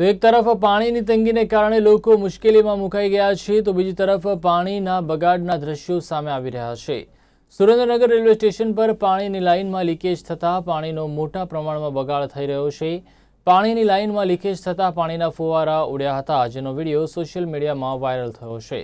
તો એક તરફ પાણીની તંગીને કારણે લોકો મુશ્કેલીમાં મુકાઈ ગયા છે તો બીજી તરફ પાણીના બગાડના દ્રશ્યો સામે આવી રહ્યા છે સુરેન્દ્રનગર રેલવે સ્ટેશન પર પાણીની લાઇનમાં લીકેજ થતાં પાણીનો મોટા પ્રમાણમાં બગાડ થઈ રહ્યો છે પાણીની લાઇનમાં લીકેજ થતાં પાણીના ફુવારા ઉડ્યા હતા જેનો વિડીયો સોશિયલ મીડિયામાં વાયરલ થયો છે